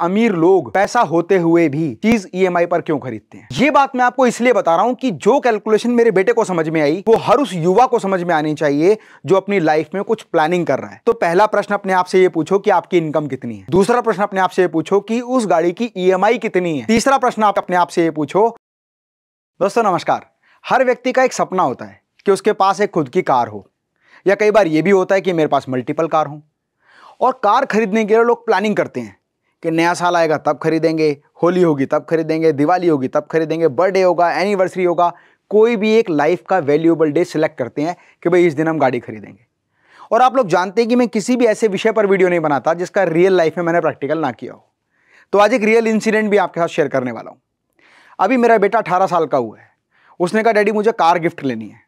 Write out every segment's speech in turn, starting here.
अमीर लोग पैसा होते हुए भी चीज ईएमआई e पर क्यों खरीदते हैं ये बात मैं आपको इसलिए बता रहा हूं कि जो कैलकुलेशन मेरे बेटे को समझ में आई वो हर उस युवा को समझ में आनी चाहिए जो अपनी लाइफ में कुछ प्लानिंग कर रहा है तो पहला प्रश्न अपने आप से ये पूछो कि आपकी इनकम कितनी है दूसरा प्रश्न अपने आप से ये पूछो कि उस गाड़ी की ई e कितनी है तीसरा प्रश्न आप अपने आप से ये पूछो दोस्तों नमस्कार हर व्यक्ति का एक सपना होता है कि उसके पास एक खुद की कार हो या कई बार ये भी होता है कि मेरे पास मल्टीपल कार हो और कार खरीदने के लिए लोग प्लानिंग करते हैं कि नया साल आएगा तब खरीदेंगे होली होगी तब खरीदेंगे दिवाली होगी तब खरीदेंगे बर्थडे होगा एनिवर्सरी होगा कोई भी एक लाइफ का वैल्यूएबल डे सिलेक्ट करते हैं कि भाई इस दिन हम गाड़ी खरीदेंगे और आप लोग जानते हैं कि मैं किसी भी ऐसे विषय पर वीडियो नहीं बनाता जिसका रियल लाइफ में मैंने प्रैक्टिकल ना किया हो तो आज एक रियल इंसिडेंट भी आपके साथ शेयर करने वाला हूँ अभी मेरा बेटा अठारह साल का हुआ है उसने कहा डैडी मुझे कार गिफ्ट लेनी है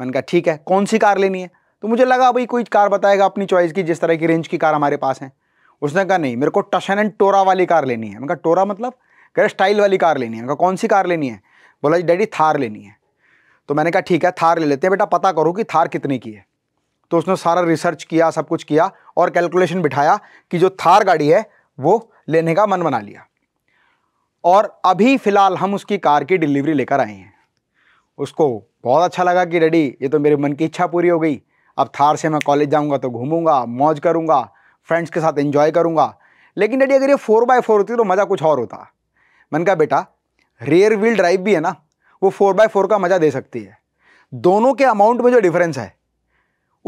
मैंने कहा ठीक है कौन सी कार लेनी है तो मुझे लगा भाई कोई कार बताएगा अपनी चॉइस की जिस तरह की रेंज की कार हमारे पास है उसने कहा नहीं मेरे को टशन एंड टोरा वाली कार लेनी है मैंने कहा टोरा मतलब कह रहे स्टाइल वाली कार लेनी है मैंने कहा कौन सी कार लेनी है बोला जी डैडी थार लेनी है तो मैंने कहा ठीक है थार ले लेते हैं बेटा पता करो कि थार कितने की है तो उसने सारा रिसर्च किया सब कुछ किया और कैलकुलेशन बिठाया कि जो थार गाड़ी है वो लेने का मन बना लिया और अभी फ़िलहाल हम उसकी कार की डिलीवरी लेकर आए हैं उसको बहुत अच्छा लगा कि डैडी ये तो मेरे मन की इच्छा पूरी हो गई अब थार से मैं कॉलेज जाऊंगा तो घूमूंगा मौज करूंगा फ्रेंड्स के साथ एंजॉय करूँगा लेकिन डैडी अगर ये फोर बाय फोर होती तो मज़ा कुछ और होता मैंने कहा बेटा रेयर व्हील ड्राइव भी है ना वो फोर बाय फोर का मज़ा दे सकती है दोनों के अमाउंट में जो डिफरेंस है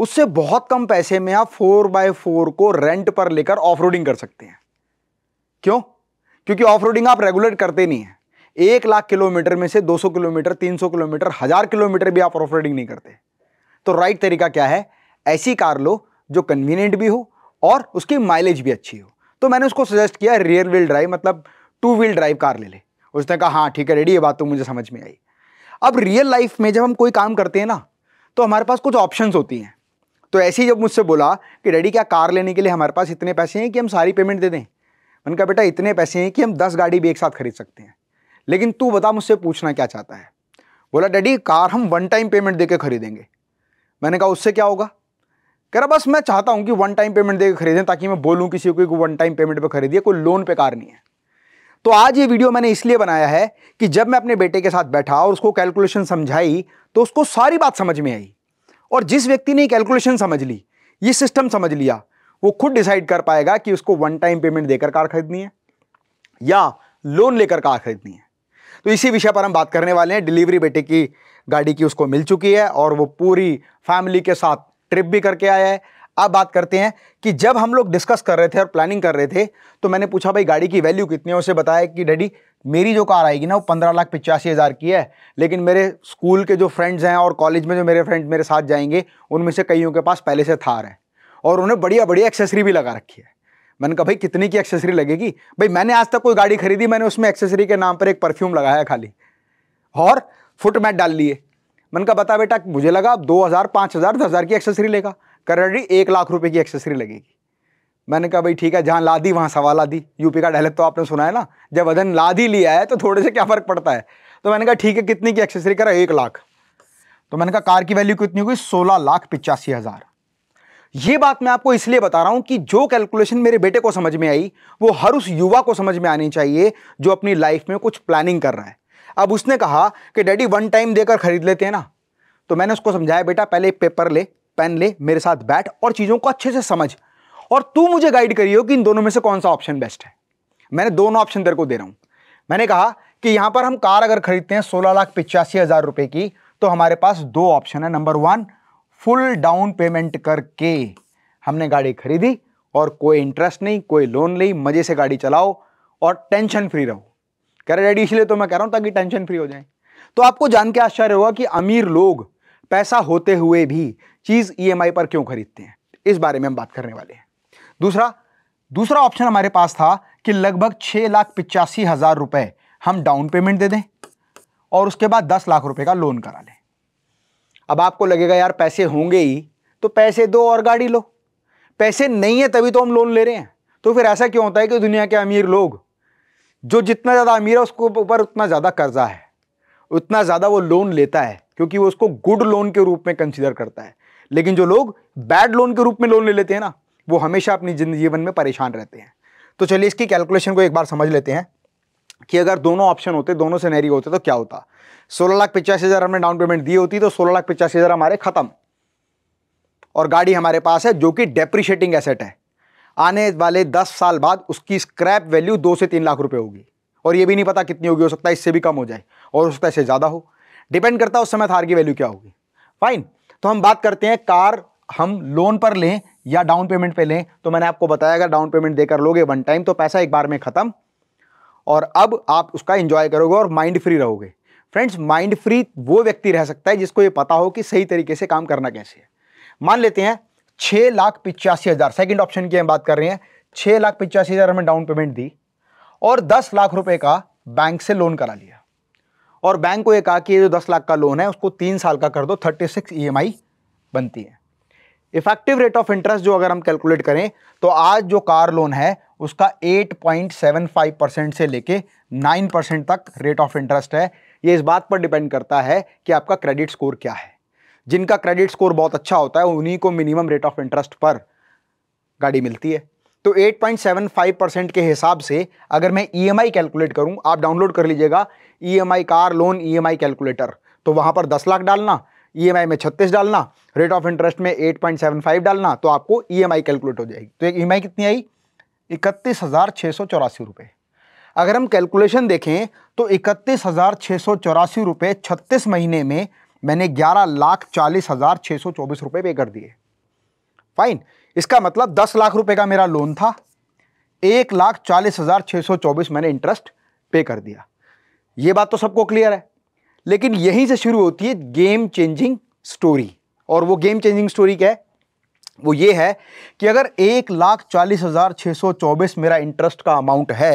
उससे बहुत कम पैसे में आप फोर बाय फोर को रेंट पर लेकर ऑफ कर सकते हैं क्यों क्योंकि ऑफ आप रेगुलेट करते नहीं हैं एक लाख किलोमीटर में से 200 किलोमीटर 300 किलोमीटर हज़ार किलोमीटर भी आप ऑफ नहीं करते तो राइट तरीका क्या है ऐसी कार लो जो कन्वीनियंट भी हो और उसकी माइलेज भी अच्छी हो तो मैंने उसको सजेस्ट किया रियर व्हील ड्राइव मतलब टू व्हील ड्राइव कार ले ले उसने कहा हाँ ठीक है रेडी ये बात तो मुझे समझ में आई अब रियल लाइफ में जब हम कोई काम करते हैं ना तो हमारे पास कुछ ऑप्शन होती हैं तो ऐसे ही जब मुझसे बोला कि डैडी क्या कार लेने के लिए हमारे पास इतने पैसे हैं कि हम सारी पेमेंट दे दें मैंने कहा बेटा इतने पैसे हैं कि हम दस गाड़ी भी एक साथ खरीद सकते हैं लेकिन तू बता मुझसे पूछना क्या चाहता है बोला डैडी कार हम वन टाइम पेमेंट देकर खरीदेंगे मैंने कहा उससे क्या होगा कह रहा बस मैं चाहता हूं कि वन टाइम पेमेंट देकर खरीदें ताकि मैं बोलूँ किसी को कि वन टाइम पेमेंट पर खरीदिए कोई लोन पे कार नहीं है तो आज ये वीडियो मैंने इसलिए बनाया है कि जब मैं अपने बेटे के साथ बैठा और उसको कैलकुलेशन समझाई तो उसको सारी बात समझ में आई और जिस व्यक्ति ने कैलकुलेशन समझ ली ये सिस्टम समझ लिया वो खुद डिसाइड कर पाएगा कि उसको वन टाइम पेमेंट देकर कार खरीदनी है या लोन लेकर कार खरीदनी है तो इसी विषय पर हम बात करने वाले हैं डिलीवरी बेटे की गाड़ी की उसको मिल चुकी है और वो पूरी फैमिली के साथ ट्रिप भी करके आया है अब बात करते हैं कि जब हम लोग डिस्कस कर रहे थे और प्लानिंग कर रहे थे तो मैंने पूछा भाई गाड़ी की वैल्यू कितनी है उसे बताया कि डैडी मेरी जो कार आएगी ना वो पंद्रह लाख पिचासी हज़ार की है लेकिन मेरे स्कूल के जो फ्रेंड्स हैं और कॉलेज में जो मेरे फ्रेंड मेरे साथ जाएंगे उनमें से कईयों के पास पहले से थार है और उन्हें बढ़िया बढ़िया एक्सेसरी भी लगा रखी है मैंने कहा भाई कितनी की एक्सेसरी लगेगी भाई मैंने आज तक कोई गाड़ी खरीदी मैंने उसमें एक्सेसरी के नाम पर एक परफ्यूम लगाया खाली और फुट मैट डाल लिए मन का बता बेटा मुझे लगा आप दो हज़ार पाँच हज़ार दस हज़ार की एक्सेसरी लेगा कर रही एक लाख रुपए की एक्सेसरी लगेगी मैंने कहा भाई ठीक है जहाँ ला दी वहाँ सवा ला दी यूपी का डायलॉग तो आपने सुना है ना जब वजन ला लिया है तो थोड़े से क्या फ़र्क पड़ता है तो मैंने कहा ठीक है कितनी की एक्सेसरी करा एक लाख तो मैंने कहा कार की वैल्यू कितनी हुई सोलह लाख पिचासी हज़ार ये बात मैं आपको इसलिए बता रहा हूं कि जो कैलकुलेशन मेरे बेटे को समझ में आई वो हर उस युवा को समझ में आनी चाहिए जो अपनी लाइफ में कुछ प्लानिंग कर रहा है अब उसने कहा कि डैडी वन टाइम देकर ख़रीद लेते हैं ना तो मैंने उसको समझाया बेटा पहले पेपर ले पेन ले मेरे साथ बैठ और चीज़ों को अच्छे से समझ और तू मुझे गाइड करियो कि इन दोनों में से कौन सा ऑप्शन बेस्ट है मैंने दोनों ऑप्शन तेरे को दे रहा हूँ मैंने कहा कि यहाँ पर हम कार अगर खरीदते हैं सोलह लाख पिचासी हज़ार रुपये की तो हमारे पास दो ऑप्शन है number one full down payment करके हमने गाड़ी खरीदी और कोई इंटरेस्ट नहीं कोई लोन नहीं मज़े से गाड़ी चलाओ और टेंशन फ्री रहो कह रहे रेडी इसलिए तो मैं कह रहा हूं ताकि टेंशन फ्री हो जाए तो आपको जान के आश्चर्य होगा कि अमीर लोग पैसा होते हुए भी चीज़ ई e पर क्यों खरीदते हैं इस बारे में हम बात करने वाले हैं दूसरा दूसरा ऑप्शन हमारे पास था कि लगभग छह लाख पिचासी हज़ार रुपए हम डाउन पेमेंट दे दें और उसके बाद दस लाख रुपए का लोन करा लें अब आपको लगेगा यार पैसे होंगे ही तो पैसे दो और गाड़ी लो पैसे नहीं है तभी तो हम लोन ले रहे हैं तो फिर ऐसा क्यों होता है कि दुनिया के अमीर लोग जो जितना ज़्यादा अमीर है उसको ऊपर उतना ज़्यादा कर्जा है उतना ज़्यादा वो लोन लेता है क्योंकि वो उसको गुड लोन के रूप में कंसिडर करता है लेकिन जो लोग बैड लोन के रूप में लोन ले लेते हैं ना वो हमेशा अपनी जीवन में परेशान रहते हैं तो चलिए इसकी कैलकुलेशन को एक बार समझ लेते हैं कि अगर दोनों ऑप्शन होते दोनों नहरी होते तो क्या होता सोलह लाख पचासी हज़ार हमने डाउन पेमेंट दी होती तो सोलह लाख पचासी हज़ार हमारे ख़त्म और गाड़ी हमारे पास है जो कि डेप्रिशिएटिंग एसेट है आने वाले दस साल बाद उसकी स्क्रैप वैल्यू दो से तीन लाख रुपए होगी और ये भी नहीं पता कितनी होगी हो सकता है इससे भी कम हो जाए और हो सकता है इससे ज़्यादा हो डिपेंड करता है उस समय थार की वैल्यू क्या होगी फाइन तो हम बात करते हैं कार हम लोन पर लें या डाउन पेमेंट पे लें तो मैंने आपको बताया अगर डाउन पेमेंट देकर लोगे वन टाइम तो पैसा एक बार में ख़त्म और अब आप उसका इंजॉय करोगे और माइंड फ्री रहोगे फ्रेंड्स माइंड फ्री वो व्यक्ति रह सकता है जिसको ये पता हो कि सही तरीके से काम करना कैसे है मान लेते हैं छः लाख पिचासी हज़ार सेकेंड ऑप्शन की हम बात कर रहे हैं छः लाख पिचासी हज़ार हमें डाउन पेमेंट दी और दस लाख रुपए का बैंक से लोन करा लिया और बैंक को ये कहा कि ये जो दस लाख का लोन है उसको तीन साल का कर दो thirty six E M I बनती है इफेक्टिव रेट ऑफ इंटरेस्ट जो अगर हम कैलकुलेट करें तो आज जो कार लोन है उसका 8.75 परसेंट से लेके 9 परसेंट तक रेट ऑफ इंटरेस्ट है ये इस बात पर डिपेंड करता है कि आपका क्रेडिट स्कोर क्या है जिनका क्रेडिट स्कोर बहुत अच्छा होता है उन्हीं को मिनिमम रेट ऑफ इंटरेस्ट पर गाड़ी मिलती है तो 8.75 परसेंट के हिसाब से अगर मैं ईएमआई e कैलकुलेट करूं आप डाउनलोड कर लीजिएगा EMI car loan EMI calculator तो वहां पर 10 लाख डालना ईएमआई e में 36 डालना रेट ऑफ इंटरेस्ट में 8.75 डालना तो आपको ईएमआई e कैलकुलेट हो जाएगी तो एक ई कितनी आई इकतीस हज़ार सौ चौरासी रुपये अगर हम कैलकुलेशन देखें तो इकतीस हज़ार सौ चौरासी छत्तीस महीने में मैंने ग्यारह लाख चालीस हज़ार छः सौ चौबीस रुपये पे कर दिए फाइन इसका मतलब दस लाख रुपए का मेरा लोन था एक लाख चालीस हज़ार छः सौ चौबीस मैंने इंटरेस्ट पे कर दिया ये बात तो सबको क्लियर है लेकिन यहीं से शुरू होती है गेम चेंजिंग स्टोरी और वो गेम चेंजिंग स्टोरी क्या है वो ये है कि अगर एक लाख चालीस हज़ार छः सौ चौबीस मेरा इंटरेस्ट का अमाउंट है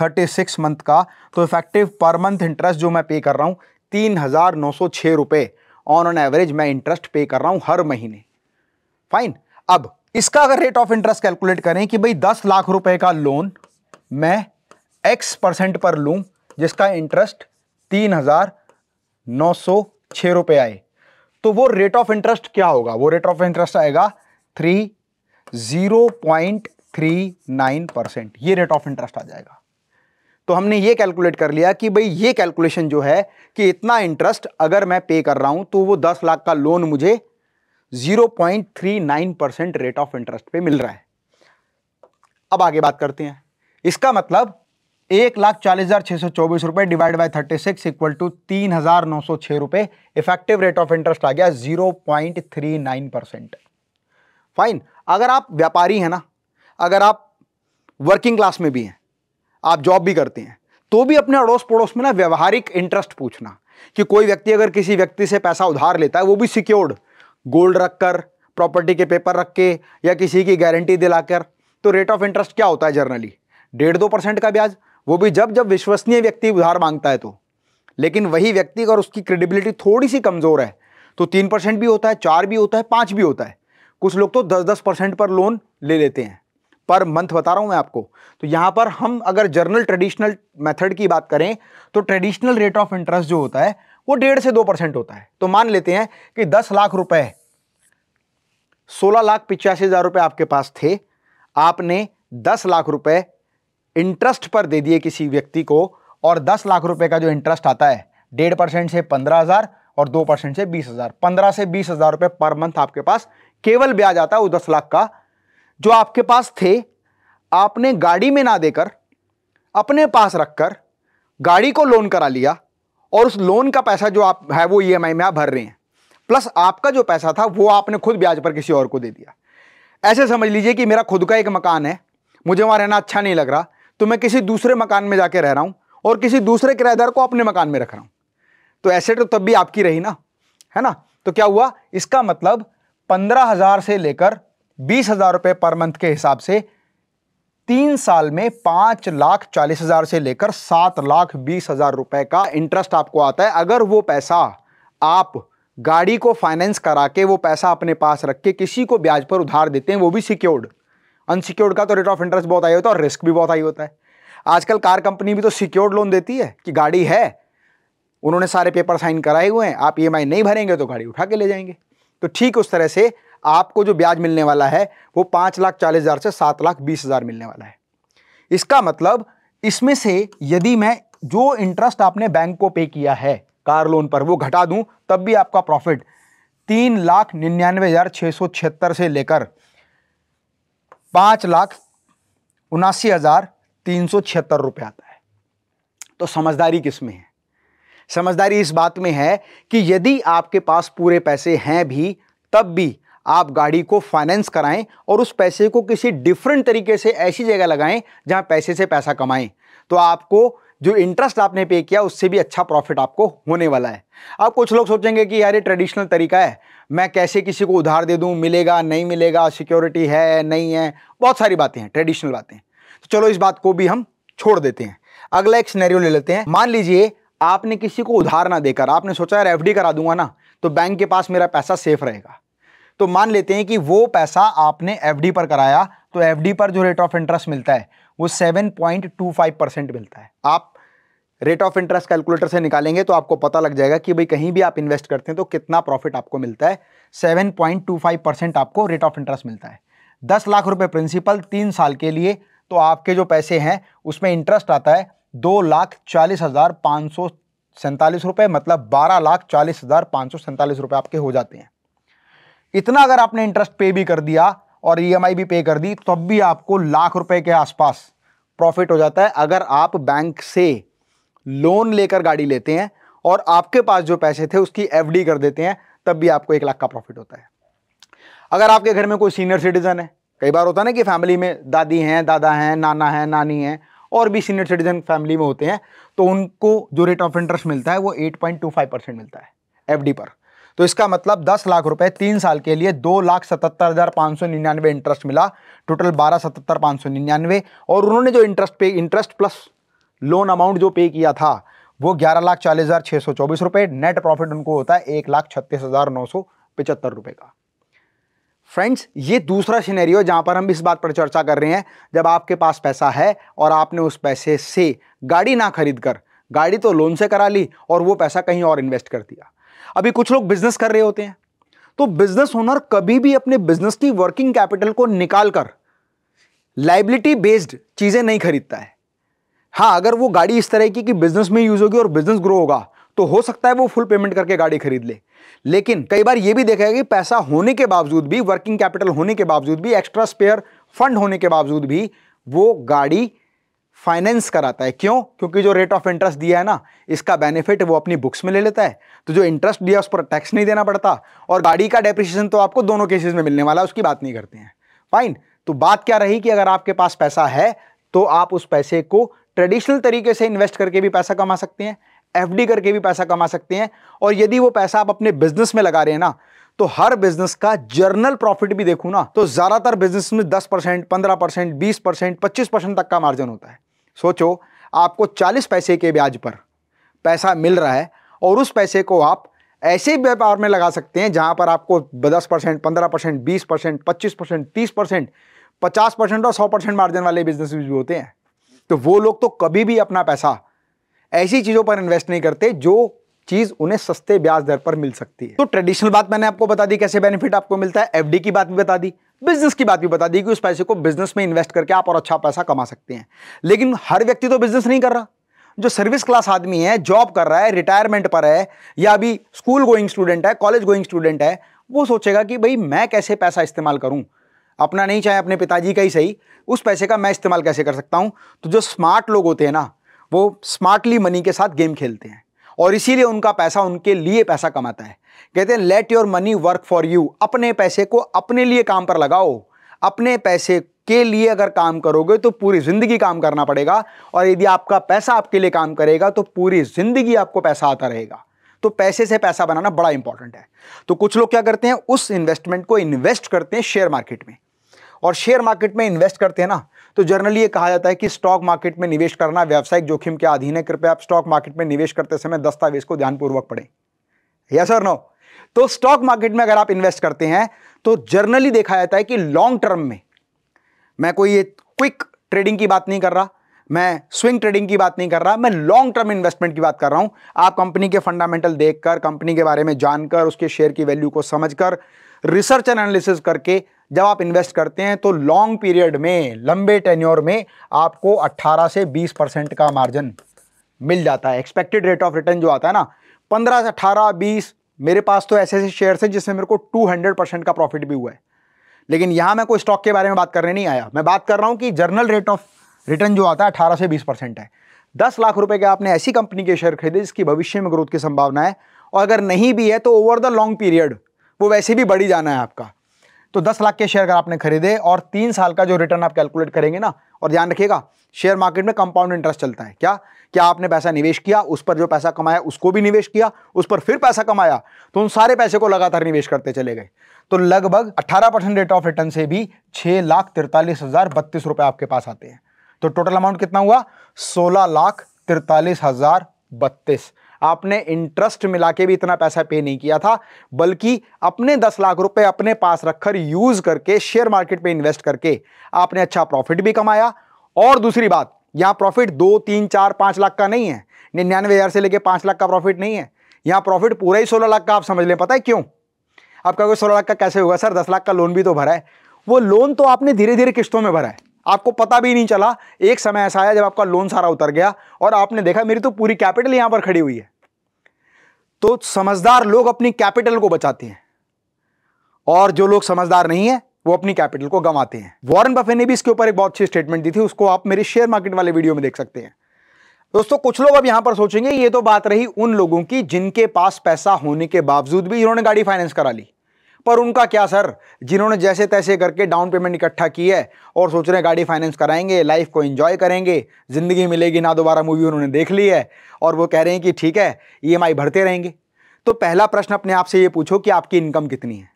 थर्टी सिक्स मंथ का तो इफेक्टिव पर मंथ इंटरेस्ट जो मैं पे कर रहा हूँ तीन हज़ार नौ सौ छः रुपये ऑन ऑन एवरेज मैं इंटरेस्ट पे कर रहा हूँ हर महीने फाइन अब इसका अगर रेट ऑफ इंटरेस्ट कैलकुलेट करें कि भाई दस लाख रुपए का लोन मैं एक्स परसेंट पर लूँ जिसका इंटरेस्ट तीन हज़ार नौ सौ छः रुपये आए तो वो रेट ऑफ इंटरेस्ट क्या होगा वो रेट ऑफ इंटरेस्ट आएगा three zero point three nine percent ये रेट ऑफ इंटरेस्ट आ जाएगा तो हमने ये कैलकुलेट कर लिया कि भाई ये कैलकुलेशन जो है कि इतना इंटरेस्ट अगर मैं पे कर रहा हूँ तो वो दस लाख का लोन मुझे zero point three nine percent rate of interest पे मिल रहा है अब आगे बात करते हैं इसका मतलब एक लाख चालीस हज़ार छः सौ चौबीस रुपये divide by thirty six equal to तीन हज़ार नौ सौ छः रुपये इफेक्टिव रेट ऑफ इंटरेस्ट आ गया zero point three nine percent fine अगर आप व्यापारी हैं ना अगर आप वर्किंग क्लास में भी हैं आप जॉब भी करते हैं तो भी अपने अड़ोस पड़ोस में ना व्यवहारिक इंटरेस्ट पूछना कि कोई व्यक्ति अगर किसी व्यक्ति से पैसा उधार लेता है वो भी सिक्योर्ड गोल्ड रख कर प्रॉपर्टी के पेपर रख के या किसी की गारंटी दिलाकर तो रेट ऑफ इंटरेस्ट क्या होता है जर्नली डेढ़ दो परसेंट का ब्याज वो भी जब जब विश्वसनीय व्यक्ति उधार मांगता है तो लेकिन वही व्यक्ति अगर उसकी क्रेडिबिलिटी थोड़ी सी कमज़ोर है तो तीन परसेंट भी होता है चार भी होता है पाँच भी होता है कुछ लोग तो दस दस परसेंट पर लोन ले लेते हैं पर मंथ बता रहा हूं मैं आपको तो यहां पर हम अगर जर्नल ट्रेडिशनल मेथड की बात करें तो ट्रेडिशनल रेट ऑफ इंटरेस्ट जो होता है वो डेढ़ से दो परसेंट होता है तो मान लेते हैं कि दस लाख रुपए सोलह लाख पिचासी हज़ार रुपए आपके पास थे आपने दस लाख रुपए इंटरेस्ट पर दे दिए किसी व्यक्ति को और दस लाख रुपए का जो इंटरेस्ट आता है डेढ़ परसेंट से पंद्रह हज़ार और दो परसेंट से बीस हज़ार पंद्रह से बीस हज़ार पर मंथ आपके पास केवल ब्याज आता है वो दस लाख का जो आपके पास थे आपने गाड़ी में ना देकर अपने पास रखकर गाड़ी को लोन करा लिया और उस लोन का पैसा जो आप है वो ई e में आप भर रहे हैं प्लस आपका जो पैसा था वो आपने खुद ब्याज पर किसी और को दे दिया ऐसे समझ लीजिए कि मेरा खुद का एक मकान है मुझे वहाँ रहना अच्छा नहीं लग रहा तो मैं किसी दूसरे मकान में जाके रह रहा हूँ और किसी दूसरे किराएदार को अपने मकान में रख रहा हूँ तो ऐसे तो तब भी आपकी रही ना है ना तो क्या हुआ इसका मतलब पंद्रह हज़ार से लेकर बीस हज़ार रुपये पर मंथ के हिसाब से तीन साल में पांच लाख चालीस हज़ार से लेकर सात लाख बीस हज़ार रुपए का इंटरेस्ट आपको आता है अगर वो पैसा आप गाड़ी को फाइनेंस करा के वो पैसा अपने पास रख के किसी को ब्याज पर उधार देते हैं वो भी सिक्योर्ड अनसिक्योर्ड का तो रेट ऑफ इंटरेस्ट बहुत हाई होता है और रिस्क भी बहुत हाई होता है आजकल कार कंपनी भी तो सिक्योर्ड लोन देती है कि गाड़ी है उन्होंने सारे पेपर साइन कराए हुए हैं आप ई e नहीं भरेंगे तो गाड़ी उठा के ले जाएंगे तो ठीक उस तरह से आपको जो ब्याज मिलने वाला है वो पाँच लाख चालीस हज़ार से सात लाख बीस हज़ार मिलने वाला है इसका मतलब इसमें से यदि मैं जो इंटरेस्ट आपने बैंक को पे किया है कार लोन पर वो घटा दूं तब भी आपका प्रॉफिट तीन लाख निन्यानवे हज़ार छः सौ छिहत्तर से लेकर पाँच लाख उनासी हज़ार तीन सौ छिहत्तर रुपये आता है तो समझदारी किस में है समझदारी इस बात में है कि यदि आपके पास पूरे पैसे हैं भी तब भी आप गाड़ी को फाइनेंस कराएं और उस पैसे को किसी डिफरेंट तरीके से ऐसी जगह लगाएं जहां पैसे से पैसा कमाएं तो आपको जो इंटरेस्ट आपने पे किया उससे भी अच्छा प्रॉफिट आपको होने वाला है अब कुछ लोग सोचेंगे कि यार ये ट्रेडिशनल तरीका है मैं कैसे किसी को उधार दे दूँ मिलेगा नहीं मिलेगा सिक्योरिटी है नहीं है बहुत सारी बातें हैं ट्रेडिशनल बातें तो चलो इस बात को भी हम छोड़ देते हैं अगला एक स्नैरियो ले लेते हैं मान लीजिए आपने किसी को उधार ना देकर आपने सोचा यार एफ करा दूंगा ना तो बैंक के पास मेरा पैसा सेफ रहेगा तो मान लेते हैं कि वो पैसा आपने एफडी पर कराया तो एफडी पर जो रेट ऑफ इंटरेस्ट मिलता है वो 7.25 परसेंट मिलता है आप रेट ऑफ इंटरेस्ट कैलकुलेटर से निकालेंगे तो आपको पता लग जाएगा कि भाई कहीं भी आप इन्वेस्ट करते हैं तो कितना प्रॉफिट आपको मिलता है 7.25 परसेंट आपको रेट ऑफ इंटरेस्ट मिलता है दस लाख रुपए प्रिंसिपल तीन साल के लिए तो आपके जो पैसे हैं उसमें इंटरेस्ट आता है दो लाख चालीस हज़ार पाँच सौ सैंतालीस रुपये मतलब बारह लाख चालीस हज़ार पाँच सौ सैंतालीस रुपये आपके हो जाते हैं इतना अगर आपने इंटरेस्ट पे भी कर दिया और ई e भी पे कर दी तब भी आपको लाख रुपए के आसपास प्रॉफिट हो जाता है अगर आप बैंक से लोन लेकर गाड़ी लेते हैं और आपके पास जो पैसे थे उसकी एफडी कर देते हैं तब भी आपको एक लाख का प्रॉफिट होता है अगर आपके घर में कोई सीनियर सिटीज़न है कई बार होता है ना कि फैमिली में दादी हैं दादा हैं नाना हैं नानी हैं और भी सीनियर सिटीजन फैमिली में होते हैं तो उनको जो रेट ऑफ इंटरेस्ट मिलता है वो 8.25 परसेंट मिलता है एफडी पर तो इसका मतलब दस लाख रुपए तीन साल के लिए दो लाख सतहत्तर हज़ार पाँच सौ निन्यानवे इंटरेस्ट मिला टोटल बारह सतहत्तर पाँच सौ निन्यानवे और उन्होंने जो इंटरेस्ट पे इंटरेस्ट प्लस लोन अमाउंट जो पे किया था वो ग्यारह लाख चालीस हज़ार छः सौ चौबीस रुपये नेट प्रॉफिट उनको होता है एक लाख छत्तीस हज़ार नौ सौ पचहत्तर रुपये का फ्रेंड्स ये दूसरा सिनेरियो जहाँ पर हम इस बात पर चर्चा कर रहे हैं जब आपके पास पैसा है और आपने उस पैसे से गाड़ी ना खरीद कर गाड़ी तो लोन से करा ली और वो पैसा कहीं और इन्वेस्ट कर दिया अभी कुछ लोग बिजनेस कर रहे होते हैं तो बिजनेस ओनर कभी भी अपने बिजनेस की वर्किंग कैपिटल को निकालकर लाइबिलिटी बेस्ड चीज़ें नहीं खरीदता है हाँ अगर वो गाड़ी इस तरह की कि बिजनेस में यूज़ होगी और बिजनेस ग्रो होगा तो हो सकता है वो फुल पेमेंट करके गाड़ी खरीद ले लेकिन कई बार ये भी देखा है कि पैसा होने के बावजूद भी वर्किंग कैपिटल होने के बावजूद भी एक्स्ट्रा स्पेयर फंड होने के बावजूद भी वो गाड़ी फाइनेंस कराता है क्यों क्योंकि जो रेट ऑफ इंटरेस्ट दिया है ना इसका बेनिफिट वो अपनी बुक्स में ले लेता है तो जो इंटरेस्ट दिया उस पर टैक्स नहीं देना पड़ता और गाड़ी का डेप्रिसिएशन तो आपको दोनों केसेस में मिलने वाला है उसकी बात नहीं करते हैं फाइन तो बात क्या रही कि अगर आपके पास पैसा है तो आप उस पैसे को ट्रेडिशनल तरीके से इन्वेस्ट करके भी पैसा कमा सकते हैं एफ करके भी पैसा कमा सकते हैं और यदि वो पैसा आप अपने बिजनेस में लगा रहे हैं ना तो हर बिजनेस का जर्नल प्रॉफिट भी देखूँ ना तो ज़्यादातर बिजनेस में दस परसेंट पंद्रह परसेंट बीस परसेंट पच्चीस परसेंट तक का मार्जिन होता है सोचो आपको 40 पैसे के ब्याज पर पैसा मिल रहा है और उस पैसे को आप ऐसे व्यापार में लगा सकते हैं जहां पर आपको दस परसेंट पंद्रह परसेंट बीस परसेंट पच्चीस परसेंट तीस परसेंट पचास परसेंट और सौ परसेंट मार्जिन वाले बिजनेस भी होते हैं तो वो लोग तो कभी भी अपना पैसा ऐसी चीज़ों पर इन्वेस्ट नहीं करते जो चीज़ उन्हें सस्ते ब्याज दर पर मिल सकती है तो ट्रेडिशनल बात मैंने आपको बता दी कैसे बेनिफिट आपको मिलता है एफडी की बात भी बता दी बिजनेस की बात भी बता दी कि उस पैसे को बिजनेस में इन्वेस्ट करके आप और अच्छा पैसा कमा सकते हैं लेकिन हर व्यक्ति तो बिजनेस नहीं कर रहा जो सर्विस क्लास आदमी है जॉब कर रहा है रिटायरमेंट पर है या अभी स्कूल गोइंग स्टूडेंट है कॉलेज गोइंग स्टूडेंट है वो सोचेगा कि भाई मैं कैसे पैसा इस्तेमाल करूं अपना नहीं चाहे अपने पिताजी का ही सही उस पैसे का मैं इस्तेमाल कैसे कर सकता हूं तो जो स्मार्ट लोग होते हैं ना वो स्मार्टली मनी के साथ गेम खेलते हैं और इसीलिए उनका पैसा उनके लिए पैसा कमाता है कहते हैं let your money work for you अपने पैसे को अपने लिए काम पर लगाओ अपने पैसे के लिए अगर काम करोगे तो पूरी ज़िंदगी काम करना पड़ेगा और यदि आपका पैसा आपके लिए काम करेगा तो पूरी ज़िंदगी आपको पैसा आता रहेगा तो पैसे से पैसा बनाना बड़ा इंपॉर्टेंट है तो कुछ लोग क्या करते हैं उस इन्वेस्टमेंट को इन्वेस्ट करते हैं शेयर मार्केट में और शेयर मार्केट में इन्वेस्ट करते हैं ना तो जनरली ये कहा जाता है कि स्टॉक मार्केट में निवेश करना व्यावसायिक जोखिम के अधीन है कृपया आप स्टॉक मार्केट में निवेश करते समय दस्तावेज को ध्यानपूर्वक पढ़ें यस और नो तो स्टॉक मार्केट में अगर आप इन्वेस्ट करते हैं तो जर्नली देखा जाता है कि लॉन्ग टर्म में मैं कोई ये क्विक ट्रेडिंग की बात नहीं कर रहा मैं स्विंग ट्रेडिंग की बात नहीं कर रहा मैं लॉन्ग टर्म इन्वेस्टमेंट की बात कर रहा हूं आप कंपनी के फंडामेंटल देखकर कंपनी के बारे में जानकर उसके शेयर की वैल्यू को समझकर रिसर्च एनालिसिस करके जब आप इन्वेस्ट करते हैं तो लॉन्ग पीरियड में लंबे टेन्योर में आपको 18 से 20 परसेंट का मार्जिन मिल जाता है एक्सपेक्टेड रेट ऑफ रिटर्न जो आता है ना 15 से 18 20 मेरे पास तो ऐसे ऐसे शेयर्स हैं जिसमें मेरे को 200 परसेंट का प्रॉफिट भी हुआ है लेकिन यहाँ मैं कोई स्टॉक के बारे में बात करने नहीं आया मैं बात कर रहा हूँ कि जर्नल रेट ऑफ रिटर्न जो आता है अठारह से बीस परसेंट है दस लाख रुपये के आपने ऐसी कंपनी के शेयर खरीदे जिसकी भविष्य में ग्रोथ की संभावना है और अगर नहीं भी है तो ओवर द लॉन्ग पीरियड वो वैसे भी बढ़ी जाना है आपका तो दस लाख के शेयर अगर आपने खरीदे और तीन साल का जो रिटर्न आप कैलकुलेट करेंगे ना और ध्यान रखिएगा शेयर मार्केट में कंपाउंड इंटरेस्ट चलता है क्या क्या आपने पैसा निवेश किया उस पर जो पैसा कमाया उसको भी निवेश किया उस पर फिर पैसा कमाया तो उन सारे पैसे को लगातार निवेश करते चले गए तो लगभग अट्ठारह परसेंट रेट ऑफ रिटर्न से भी छह लाख तिरतालीस हज़ार बत्तीस रुपए आपके पास आते हैं तो टोटल अमाउंट कितना हुआ सोलह लाख तिरतालीस हज़ार बत्तीस आपने इंटरेस्ट मिला के भी इतना पैसा पे नहीं किया था बल्कि अपने दस लाख रुपए अपने पास रखकर यूज करके शेयर मार्केट में इन्वेस्ट करके आपने अच्छा प्रॉफिट भी कमाया और दूसरी बात यहाँ प्रॉफिट दो तीन चार पाँच लाख का नहीं है निन्यानवे हज़ार से लेकर पाँच लाख का प्रॉफिट नहीं है यहाँ प्रॉफिट पूरा ही सोलह लाख का आप समझ लें पता है क्यों आप कहोगे सोलह लाख का कैसे होगा सर दस लाख का लोन भी तो भरा है वो लोन तो आपने धीरे धीरे किस्तों में भरा है आपको पता भी नहीं चला एक समय ऐसा आया जब आपका लोन सारा उतर गया और आपने देखा मेरी तो पूरी कैपिटल यहाँ पर खड़ी हुई है तो समझदार लोग अपनी कैपिटल को बचाते हैं और जो लोग समझदार नहीं है वो अपनी कैपिटल को गंवाते हैं वॉरेन बफे ने भी इसके ऊपर एक बहुत अच्छी स्टेटमेंट दी थी उसको आप मेरे शेयर मार्केट वाले वीडियो में देख सकते हैं दोस्तों कुछ लोग अब यहां पर सोचेंगे ये तो बात रही उन लोगों की जिनके पास पैसा होने के बावजूद भी इन्होंने गाड़ी फाइनेंस करा ली पर उनका क्या सर जिन्होंने जैसे तैसे करके डाउन पेमेंट इकट्ठा की है और सोच रहे हैं गाड़ी फाइनेंस कराएंगे लाइफ को एंजॉय करेंगे ज़िंदगी मिलेगी ना दोबारा मूवी उन्होंने देख ली है और वो कह रहे हैं कि ठीक है ई e भरते रहेंगे तो पहला प्रश्न अपने आप से ये पूछो कि आपकी इनकम कितनी है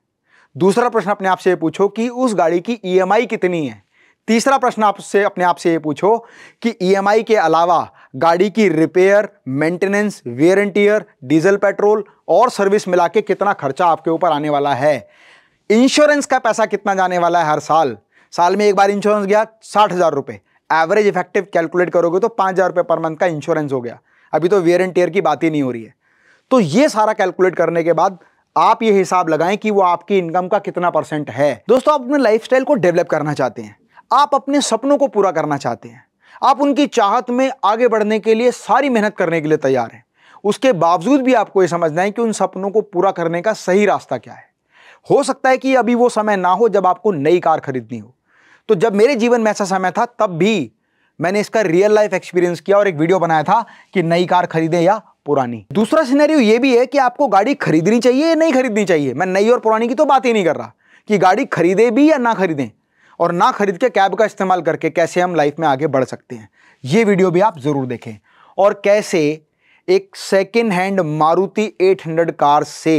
दूसरा प्रश्न अपने आप से ये पूछो कि उस गाड़ी की ई e कितनी है तीसरा प्रश्न आपसे अपने आप से ये पूछो कि ई e के अलावा गाड़ी की repair maintenance wear and tear diesel petrol और सर्विस मिला के कितना खर्चा आपके ऊपर आने वाला है इंश्योरेंस का पैसा कितना जाने वाला है हर साल साल में एक बार इंश्योरेंस गया साठ हज़ार रुपये एवरेज इफेक्टिव कैलकुलेट करोगे तो पाँच हज़ार रुपये पर मंथ का इंश्योरेंस हो गया अभी तो वेयर एंड की बात ही नहीं हो रही है तो ये सारा कैलकुलेट करने के बाद आप ये हिसाब लगाएं कि वो आपकी इनकम का कितना परसेंट है दोस्तों आप अपने लाइफ को डेवलप करना चाहते हैं आप अपने सपनों को पूरा करना चाहते हैं आप उनकी चाहत में आगे बढ़ने के लिए सारी मेहनत करने के लिए तैयार हैं उसके बावजूद भी आपको ये समझना है कि उन सपनों को पूरा करने का सही रास्ता क्या है हो सकता है कि अभी वो समय ना हो जब आपको नई कार खरीदनी हो तो जब मेरे जीवन में ऐसा समय था तब भी मैंने इसका रियल लाइफ एक्सपीरियंस किया और एक वीडियो बनाया था कि नई कार खरीदें या पुरानी दूसरा सिनेरियो ये भी है कि आपको गाड़ी खरीदनी चाहिए या नहीं खरीदनी चाहिए मैं नई और पुरानी की तो बात ही नहीं कर रहा कि गाड़ी खरीदे भी या ना खरीदें और ना खरीद के कैब का इस्तेमाल करके कैसे हम लाइफ में आगे बढ़ सकते हैं ये वीडियो भी आप ज़रूर देखें और कैसे एक सेकेंड हैंड मारुति 800 कार से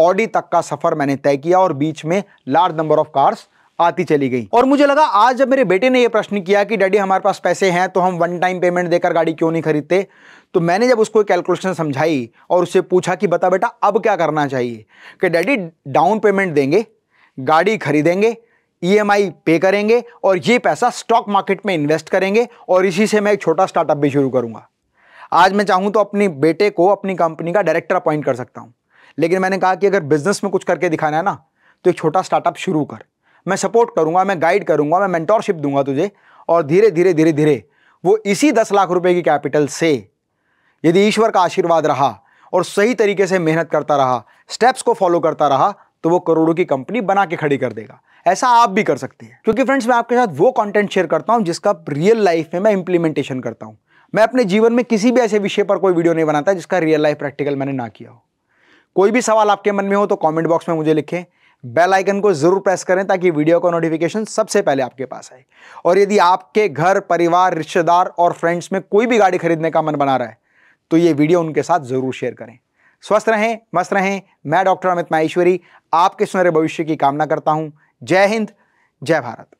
ऑडी तक का सफ़र मैंने तय किया और बीच में लार्ज नंबर ऑफ कार्स आती चली गई और मुझे लगा आज जब मेरे बेटे ने ये प्रश्न किया कि डैडी हमारे पास पैसे हैं तो हम वन टाइम पेमेंट देकर गाड़ी क्यों नहीं खरीदते तो मैंने जब उसको कैलकुलेशन समझाई और उससे पूछा कि बता बेटा अब क्या करना चाहिए कि डैडी डाउन पेमेंट देंगे गाड़ी खरीदेंगे ईएमआई e पे करेंगे और ये पैसा स्टॉक मार्केट में इन्वेस्ट करेंगे और इसी से मैं एक छोटा स्टार्टअप भी शुरू करूँगा आज मैं चाहूँ तो अपने बेटे को अपनी कंपनी का डायरेक्टर अपॉइंट कर सकता हूँ लेकिन मैंने कहा कि अगर बिजनेस में कुछ करके दिखाना है ना तो एक छोटा स्टार्टअप शुरू कर मैं सपोर्ट करूँगा मैं गाइड करूँगा मैं मेंटोरशिप दूंगा तुझे और धीरे धीरे धीरे धीरे वो इसी दस लाख रुपये की कैपिटल से यदि ईश्वर का आशीर्वाद रहा और सही तरीके से मेहनत करता रहा स्टेप्स को फॉलो करता रहा तो वो करोड़ों की कंपनी बना के खड़ी कर देगा ऐसा आप भी कर सकते हैं क्योंकि फ्रेंड्स मैं आपके साथ वो कंटेंट शेयर करता हूं जिसका रियल लाइफ में मैं इंप्लीमेंटेशन करता हूं मैं अपने जीवन में किसी भी ऐसे विषय पर कोई वीडियो नहीं बनाता जिसका रियल लाइफ प्रैक्टिकल मैंने ना किया हो कोई भी सवाल आपके मन में हो तो कॉमेंट बॉक्स में मुझे लिखें बेल आइकन को ज़रूर प्रेस करें ताकि वीडियो का नोटिफिकेशन सबसे पहले आपके पास आए और यदि आपके घर परिवार रिश्तेदार और फ्रेंड्स में कोई भी गाड़ी खरीदने का मन बना रहा है तो ये वीडियो उनके साथ ज़रूर शेयर करें स्वस्थ रहें मस्त रहें मैं डॉक्टर अमित माहेश्वरी आपके सुनहरे भविष्य की कामना करता हूं जय हिंद जय भारत